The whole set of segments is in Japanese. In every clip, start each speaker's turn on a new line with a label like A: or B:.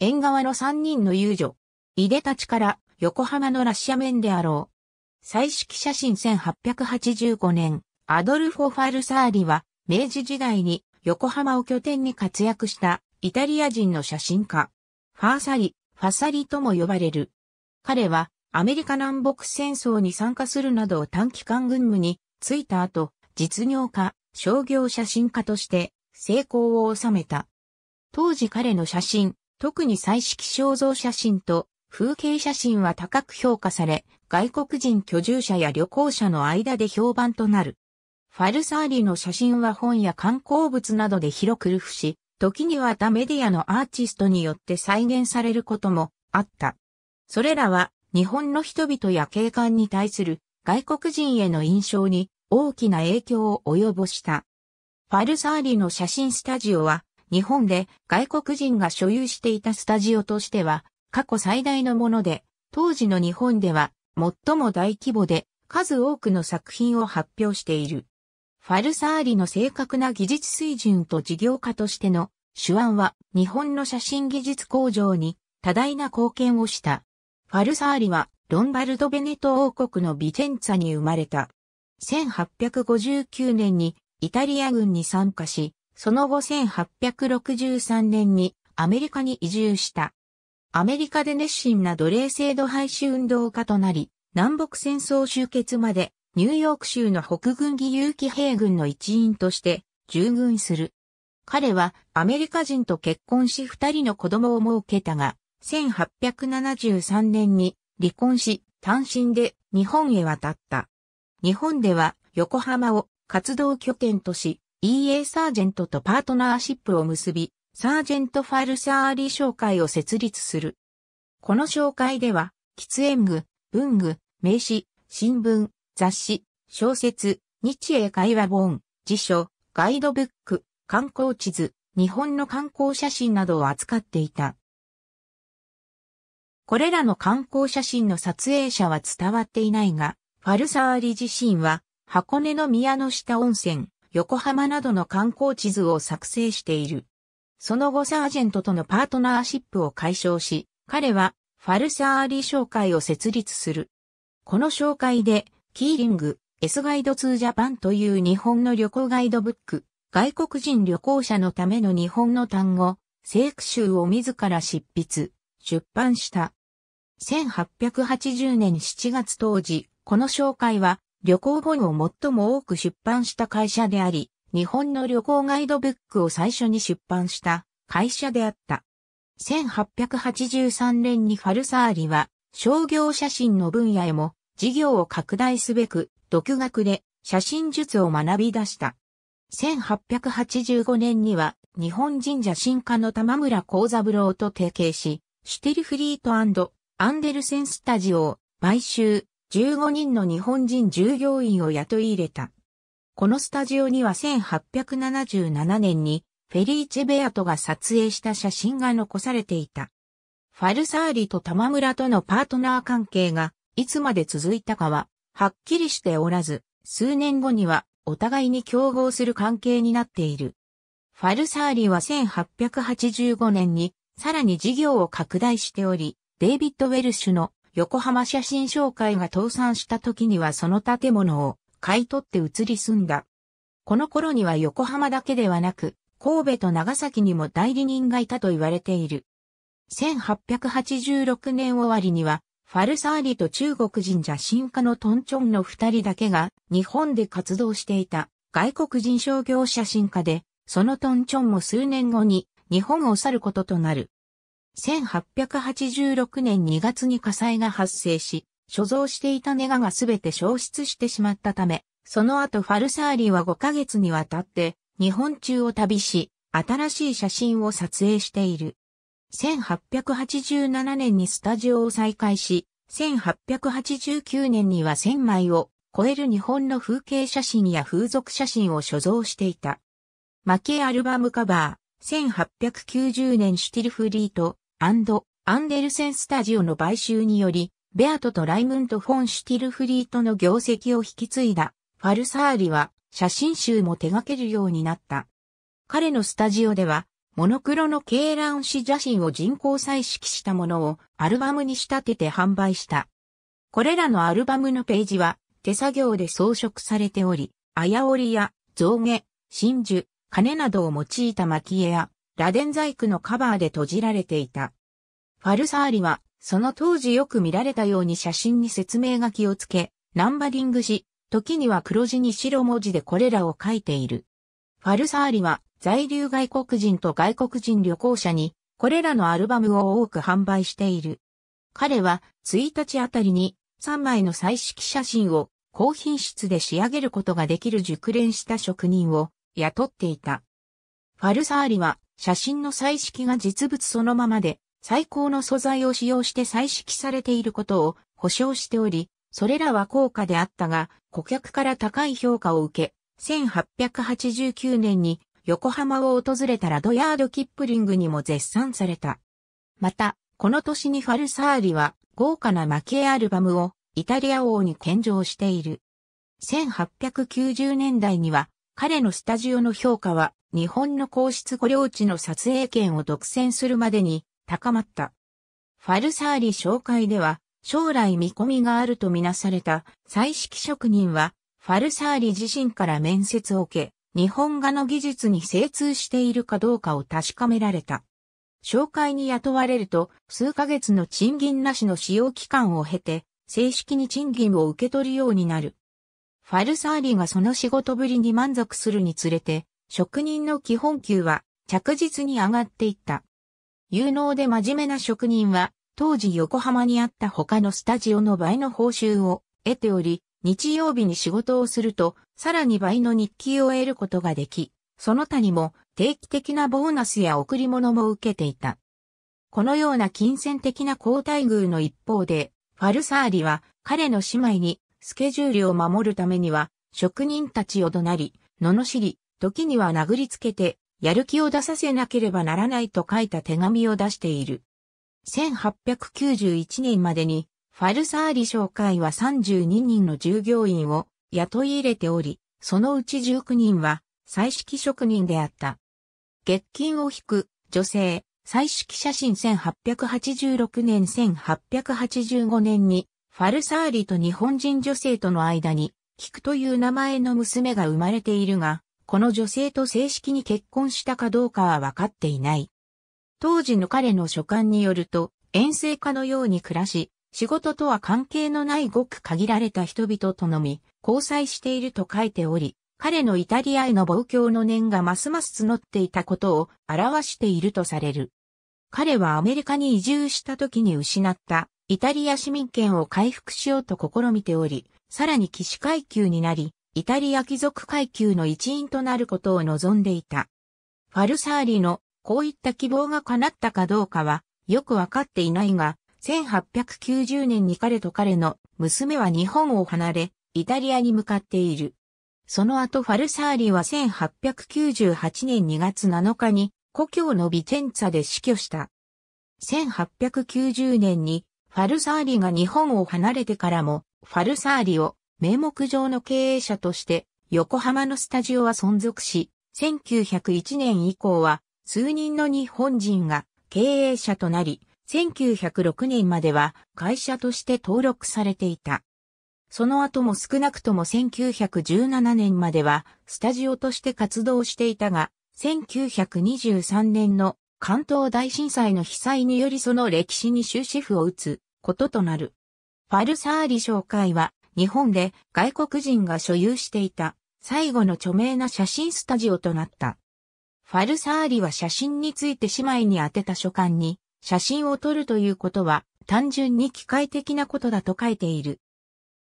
A: 縁側の三人の遊女。いでたちから横浜の羅斜面であろう。彩色写真1885年、アドルフォ・ファルサーリは、明治時代に横浜を拠点に活躍したイタリア人の写真家。ファーサリ、ファサリとも呼ばれる。彼はアメリカ南北戦争に参加するなど短期間軍務に就いた後、実業家、商業写真家として成功を収めた。当時彼の写真、特に彩色肖像写真と風景写真は高く評価され、外国人居住者や旅行者の間で評判となる。ファルサーリの写真は本や観光物などで広く流布し、時には他メディアのアーティストによって再現されることもあった。それらは日本の人々や景観に対する外国人への印象に大きな影響を及ぼした。ファルサーリの写真スタジオは日本で外国人が所有していたスタジオとしては過去最大のもので、当時の日本では最も大規模で数多くの作品を発表している。ファルサーリの正確な技術水準と事業家としての手腕は日本の写真技術工場に多大な貢献をした。ファルサーリはロンバルド・ベネト王国のビチェンツァに生まれた。1859年にイタリア軍に参加し、その後1863年にアメリカに移住した。アメリカで熱心な奴隷制度廃止運動家となり、南北戦争終結までニューヨーク州の北軍義勇騎兵軍の一員として従軍する。彼はアメリカ人と結婚し二人の子供を設けたが、1873年に離婚し単身で日本へ渡った。日本では横浜を活動拠点とし、EA サージェントとパートナーシップを結び、サージェントファルサーリー商会を設立する。この紹介では、喫煙具、文具、名詞、新聞、雑誌、小説、日英会話本、辞書、ガイドブック、観光地図、日本の観光写真などを扱っていた。これらの観光写真の撮影者は伝わっていないが、ファルサーリ自身は箱根の宮の下温泉、横浜などの観光地図を作成している。その後サージェントとのパートナーシップを解消し、彼はファルサーリー紹介を設立する。この紹介で、キーリング、S ガイド2ジャパンという日本の旅行ガイドブック、外国人旅行者のための日本の単語、聖句集を自ら執筆、出版した。1880年7月当時、この紹介は旅行本を最も多く出版した会社であり、日本の旅行ガイドブックを最初に出版した会社であった。1883年にファルサーリは商業写真の分野へも事業を拡大すべく独学で写真術を学び出した。1885年には日本人写真家の玉村幸三郎と提携し、シュテルフリートアンデルセンスタジオを買収、15人の日本人従業員を雇い入れた。このスタジオには1877年にフェリーチェ・ベアトが撮影した写真が残されていた。ファルサーリと玉村とのパートナー関係がいつまで続いたかははっきりしておらず、数年後にはお互いに競合する関係になっている。ファルサーリは1885年にさらに事業を拡大しており、デイビッド・ウェルシュの横浜写真商会が倒産した時にはその建物を買い取って移り住んだ。この頃には横浜だけではなく、神戸と長崎にも代理人がいたと言われている。1886年終わりには、ファルサーリと中国人写真家のトンチョンの二人だけが日本で活動していた外国人商業写真家で、そのトンチョンも数年後に日本を去ることとなる。1886年2月に火災が発生し、所蔵していたネガがすべて消失してしまったため、その後ファルサーリーは5ヶ月にわたって日本中を旅し、新しい写真を撮影している。1887年にスタジオを再開し、1889年には1000枚を超える日本の風景写真や風俗写真を所蔵していた。マケアルバムカバー、1890年シュティルフリート、アンド、アンデルセンスタジオの買収により、ベアトとライムント・フォン・シュティルフリートの業績を引き継いだファルサーリは写真集も手掛けるようになった。彼のスタジオでは、モノクロの鶏ン紙写真を人工採色したものをアルバムに仕立てて販売した。これらのアルバムのページは手作業で装飾されており、あやおりや象牙、真珠、金などを用いた蒔絵やラデン細工のカバーで閉じられていた。ファルサーリは、その当時よく見られたように写真に説明書きをつけ、ナンバリングし、時には黒字に白文字でこれらを書いている。ファルサーリは、在留外国人と外国人旅行者に、これらのアルバムを多く販売している。彼は、1日あたりに、3枚の彩色写真を、高品質で仕上げることができる熟練した職人を、雇っていた。ファルサーリは、写真の彩色が実物そのままで、最高の素材を使用して彩色されていることを保証しており、それらは高価であったが、顧客から高い評価を受け、1889年に横浜を訪れたラドヤード・キップリングにも絶賛された。また、この年にファルサーリは豪華な負けアルバムをイタリア王に献上している。1890年代には彼のスタジオの評価は日本の皇室御領地の撮影権を独占するまでに高まった。ファルサーリ紹介では、将来見込みがあるとみなされた彩色職人は、ファルサーリ自身から面接を受け、日本画の技術に精通しているかどうかを確かめられた。紹介に雇われると、数ヶ月の賃金なしの使用期間を経て、正式に賃金を受け取るようになる。ファルサーリがその仕事ぶりに満足するにつれて、職人の基本給は着実に上がっていった。有能で真面目な職人は、当時横浜にあった他のスタジオの倍の報酬を得ており、日曜日に仕事をすると、さらに倍の日給を得ることができ、その他にも定期的なボーナスや贈り物も受けていた。このような金銭的な交代遇の一方で、ファルサーリは彼の姉妹にスケジュールを守るためには職人たちを怒鳴り、罵り、時には殴りつけて、やる気を出させなければならないと書いた手紙を出している。1891年までに、ファルサーリ商会は32人の従業員を雇い入れており、そのうち19人は、彩色職人であった。月金を引く、女性、彩色写真1886年1885年に、ファルサーリと日本人女性との間に、菊という名前の娘が生まれているが、この女性と正式に結婚したかどうかは分かっていない。当時の彼の書簡によると、遠征家のように暮らし、仕事とは関係のないごく限られた人々とのみ、交際していると書いており、彼のイタリアへの望郷の念がますます募っていたことを表しているとされる。彼はアメリカに移住した時に失ったイタリア市民権を回復しようと試みており、さらに騎士階級になり、イタリア貴族階級の一員となることを望んでいた。ファルサーリのこういった希望が叶ったかどうかはよくわかっていないが、1890年に彼と彼の娘は日本を離れ、イタリアに向かっている。その後ファルサーリは1898年2月7日に故郷のビチェンツァで死去した。1890年にファルサーリが日本を離れてからもファルサーリを名目上の経営者として横浜のスタジオは存続し、1901年以降は数人の日本人が経営者となり、1906年までは会社として登録されていた。その後も少なくとも1917年まではスタジオとして活動していたが、1923年の関東大震災の被災によりその歴史に終止符を打つこととなる。ファルサーリ紹介は日本で外国人が所有していた最後の著名な写真スタジオとなった。ファルサーリは写真について姉妹に宛てた書簡に写真を撮るということは単純に機械的なことだと書いている。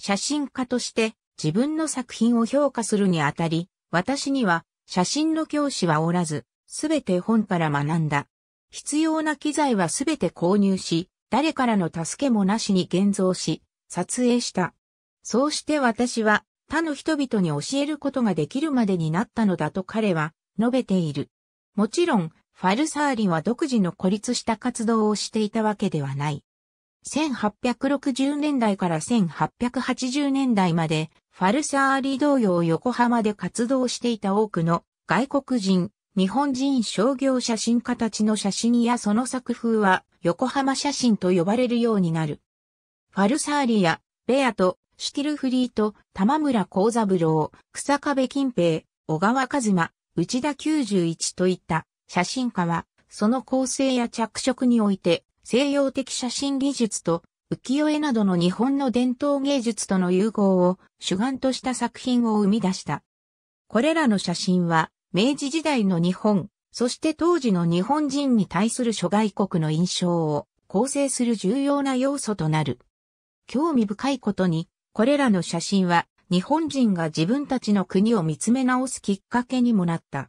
A: 写真家として自分の作品を評価するにあたり、私には写真の教師はおらず、すべて本から学んだ。必要な機材はすべて購入し、誰からの助けもなしに現像し、撮影した。そうして私は他の人々に教えることができるまでになったのだと彼は述べている。もちろん、ファルサーリは独自の孤立した活動をしていたわけではない。1860年代から1880年代まで、ファルサーリ同様横浜で活動していた多くの外国人、日本人商業写真家たちの写真やその作風は横浜写真と呼ばれるようになる。ファルサーリやベアとシティルフリート、玉村幸三郎、草壁金平、小川和馬、内田91といった写真家は、その構成や着色において、西洋的写真技術と浮世絵などの日本の伝統芸術との融合を主眼とした作品を生み出した。これらの写真は、明治時代の日本、そして当時の日本人に対する諸外国の印象を構成する重要な要素となる。興味深いことに、これらの写真は日本人が自分たちの国を見つめ直すきっかけにもなった。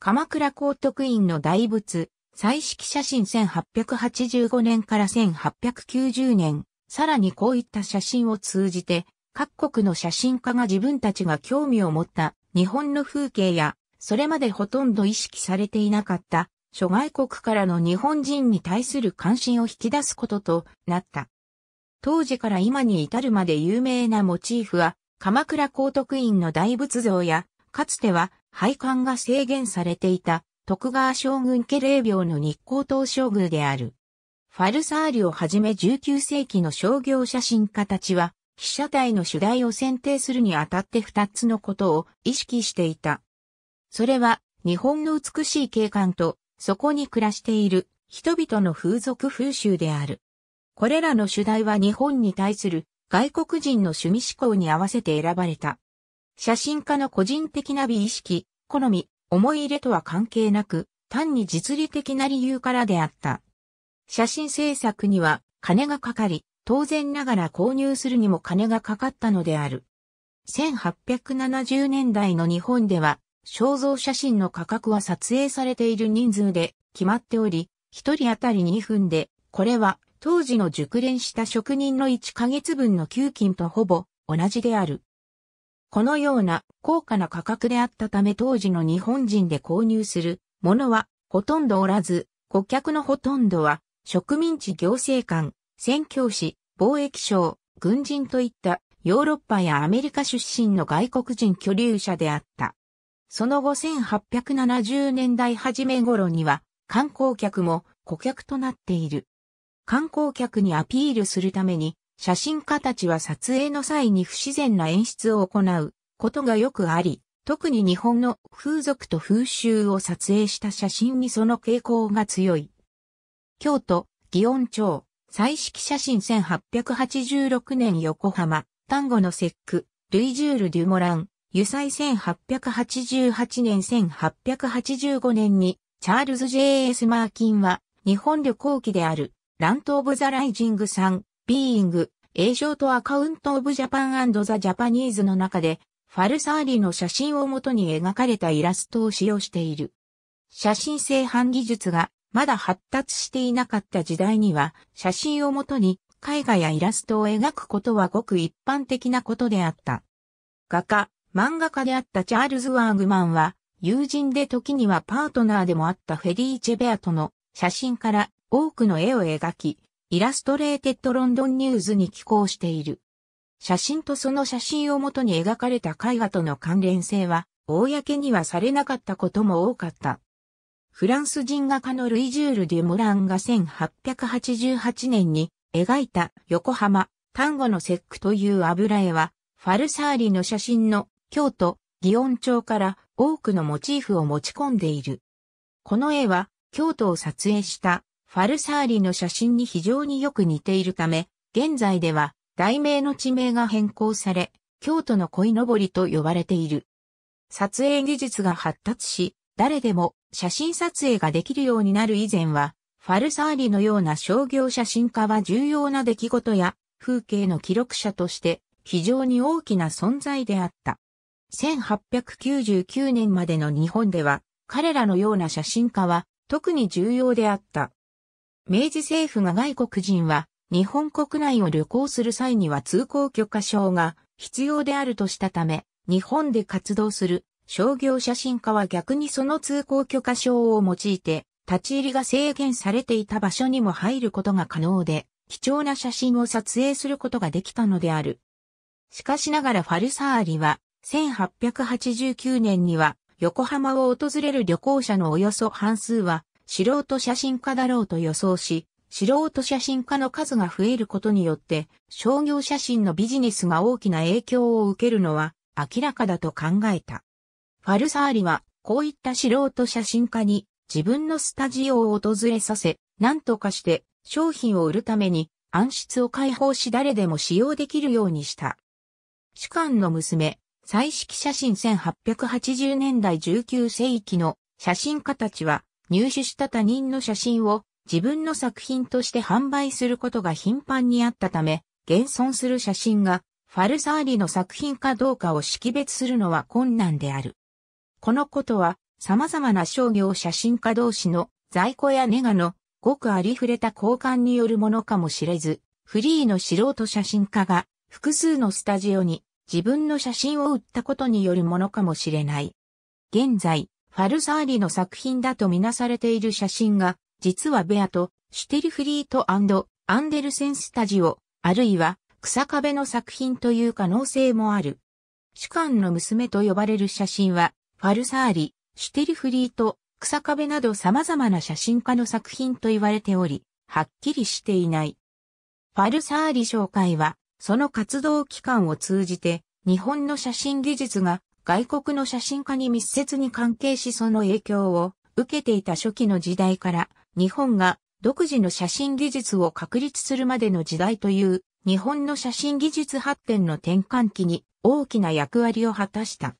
A: 鎌倉高徳院の大仏、彩色写真1885年から1890年、さらにこういった写真を通じて、各国の写真家が自分たちが興味を持った日本の風景や、それまでほとんど意識されていなかった諸外国からの日本人に対する関心を引き出すこととなった。当時から今に至るまで有名なモチーフは、鎌倉高徳院の大仏像や、かつては配管が制限されていた徳川将軍家霊廟の日光東照宮である。ファルサーリをはじめ19世紀の商業写真家たちは、被写体の主題を選定するにあたって2つのことを意識していた。それは、日本の美しい景観と、そこに暮らしている人々の風俗風習である。これらの主題は日本に対する外国人の趣味思考に合わせて選ばれた。写真家の個人的な美意識、好み、思い入れとは関係なく、単に実利的な理由からであった。写真制作には金がかかり、当然ながら購入するにも金がかかったのである。1870年代の日本では、肖像写真の価格は撮影されている人数で決まっており、一人当たり2分で、これは当時の熟練した職人の1ヶ月分の給金とほぼ同じである。このような高価な価格であったため当時の日本人で購入するものはほとんどおらず、顧客のほとんどは植民地行政官、宣教師、貿易商、軍人といったヨーロッパやアメリカ出身の外国人居留者であった。その後1870年代初め頃には観光客も顧客となっている。観光客にアピールするために、写真家たちは撮影の際に不自然な演出を行うことがよくあり、特に日本の風俗と風習を撮影した写真にその傾向が強い。京都、祇園町、彩色写真1886年横浜、丹後の節句、ルイジュール・デュモラン、油彩1888年1885年に、チャールズ・ J.S. マーキンは、日本旅行記である、ラント・オブ・ザ・ライジング・さん、ビーイング、映ショート・アカウント・オブ・ジャパンザ・ジャパニーズの中で、ファルサーリの写真をもとに描かれたイラストを使用している。写真製版技術がまだ発達していなかった時代には、写真をもとに絵画やイラストを描くことはごく一般的なことであった。画家、漫画家であったチャールズ・ワーグマンは、友人で時にはパートナーでもあったフェリー・チェベアとの写真から多くの絵を描き、イラストレーテッドロンドンニューズに寄稿している。写真とその写真をもとに描かれた絵画との関連性は、公にはされなかったことも多かった。フランス人画家のルイジュール・デュモランが1888年に描いた横浜、丹後の節句という油絵は、ファルサーリの写真の京都、祇園町から多くのモチーフを持ち込んでいる。この絵は、京都を撮影したファルサーリの写真に非常によく似ているため、現在では題名の地名が変更され、京都の鯉のぼりと呼ばれている。撮影技術が発達し、誰でも写真撮影ができるようになる以前は、ファルサーリのような商業写真家は重要な出来事や風景の記録者として非常に大きな存在であった。1899年までの日本では彼らのような写真家は特に重要であった。明治政府が外国人は日本国内を旅行する際には通行許可証が必要であるとしたため、日本で活動する商業写真家は逆にその通行許可証を用いて、立ち入りが制限されていた場所にも入ることが可能で、貴重な写真を撮影することができたのである。しかしながらファルサーリは、1889年には横浜を訪れる旅行者のおよそ半数は素人写真家だろうと予想し、素人写真家の数が増えることによって、商業写真のビジネスが大きな影響を受けるのは明らかだと考えた。ファルサーリは、こういった素人写真家に自分のスタジオを訪れさせ、何とかして商品を売るために暗室を開放し誰でも使用できるようにした。主観の娘、彩色写真1880年代19世紀の写真家たちは入手した他人の写真を自分の作品として販売することが頻繁にあったため、現存する写真がファルサーリの作品かどうかを識別するのは困難である。このことは様々な商業写真家同士の在庫やネガのごくありふれた交換によるものかもしれず、フリーの素人写真家が複数のスタジオに自分の写真を売ったことによるものかもしれない。現在、ファルサーリの作品だとみなされている写真が、実はベアと、シュテルフリートアンデルセンスタジオ、あるいは、草壁の作品という可能性もある。主観の娘と呼ばれる写真は、ファルサーリ、シュテルフリート、草壁など様々な写真家の作品と言われており、はっきりしていない。ファルサーリ紹介は、その活動期間を通じて、日本の写真技術が外国の写真家に密接に関係しその影響を受けていた初期の時代から日本が独自の写真技術を確立するまでの時代という日本の写真技術発展の転換期に大きな役割を果たした。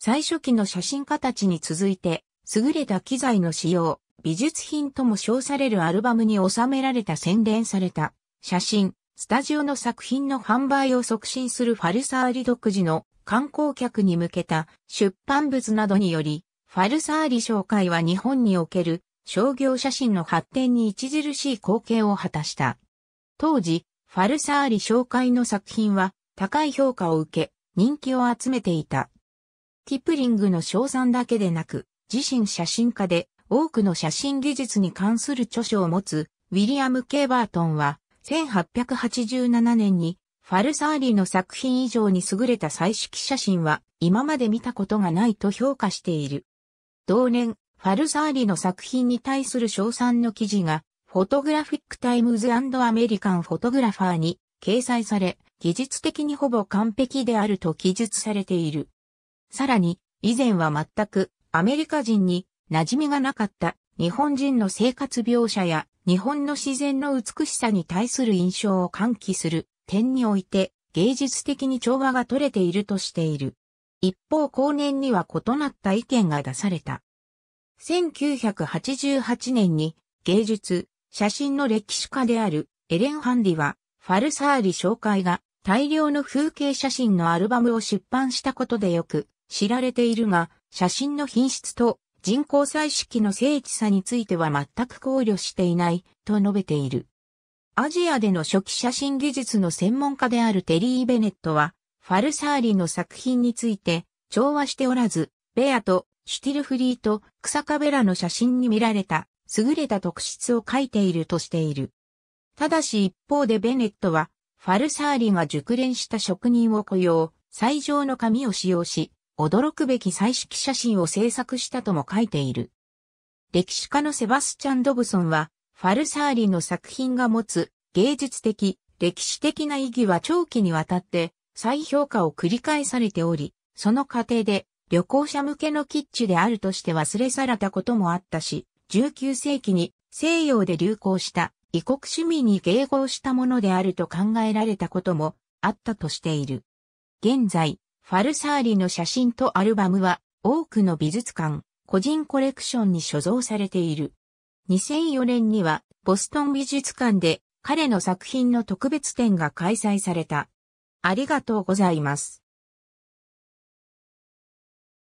A: 最初期の写真家たちに続いて優れた機材の使用、美術品とも称されるアルバムに収められた洗練された写真、スタジオの作品の販売を促進するファルサーリ独自の観光客に向けた出版物などにより、ファルサーリ商会は日本における商業写真の発展に著しい貢献を果たした。当時、ファルサーリ商会の作品は高い評価を受け、人気を集めていた。キプリングの賞賛だけでなく、自身写真家で多くの写真技術に関する著書を持つウィリアム・ケイバートンは1887年にファルサーリの作品以上に優れた彩色写真は今まで見たことがないと評価している。同年、ファルサーリの作品に対する賞賛の記事が、フォトグラフィックタイムズアメリカンフォトグラファーに掲載され、技術的にほぼ完璧であると記述されている。さらに、以前は全くアメリカ人に馴染みがなかった日本人の生活描写や日本の自然の美しさに対する印象を喚起する点において芸術的に調和が取れているとしている。一方後年には異なった意見が出された。1988年に芸術、写真の歴史家であるエレン・ハンディはファルサーリ紹介が大量の風景写真のアルバムを出版したことでよく知られているが写真の品質と人工彩色の精緻さについては全く考慮していないと述べている。アジアでの初期写真技術の専門家であるテリー・ベネットは、ファルサーリの作品について、調和しておらず、ベアとシュティルフリーと草カベラの写真に見られた、優れた特質を書いているとしている。ただし一方でベネットは、ファルサーリが熟練した職人を雇用、最上の紙を使用し、驚くべき彩色写真を制作したとも書いている。歴史家のセバスチャン・ドブソンは、ファルサーリの作品が持つ芸術的、歴史的な意義は長期にわたって再評価を繰り返されており、その過程で旅行者向けのキッチュであるとして忘れ去られたこともあったし、19世紀に西洋で流行した異国趣味に迎合したものであると考えられたこともあったとしている。現在、ファルサーリの写真とアルバムは多くの美術館、個人コレクションに所蔵されている。2004年にはボストン美術館で彼の作品の特別展が開催された。ありがとうございます。